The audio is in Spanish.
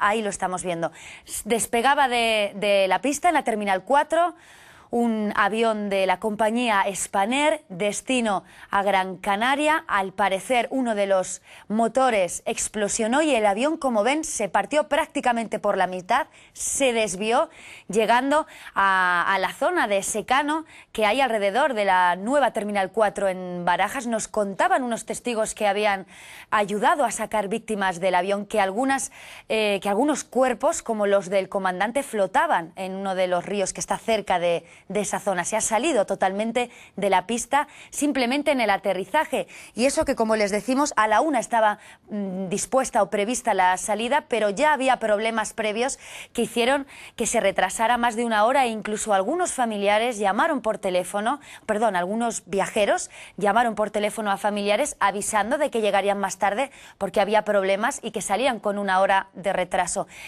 ahí lo estamos viendo. Despegaba de, de la pista en la Terminal 4 un avión de la compañía Spanair destino a Gran Canaria. Al parecer uno de los motores explosionó y el avión, como ven, se partió prácticamente por la mitad, se desvió llegando a, la zona de secano que hay alrededor de la nueva Terminal 4 en Barajas. Nos contaban unos testigos que habían ayudado a sacar víctimas del avión que, algunas, eh, que algunos cuerpos, como los del comandante, flotaban en uno de los ríos que está cerca de de esa zona. Se ha salido totalmente de la pista simplemente en el aterrizaje. Y eso que, como les decimos, a la una estaba mm, dispuesta o prevista la salida, pero ya había problemas previos que hicieron que se retrasara más de una hora e incluso algunos familiares llamaron por teléfono, perdón, algunos viajeros llamaron por teléfono a familiares avisando de que llegarían más tarde porque había problemas y que salían con una hora de retraso.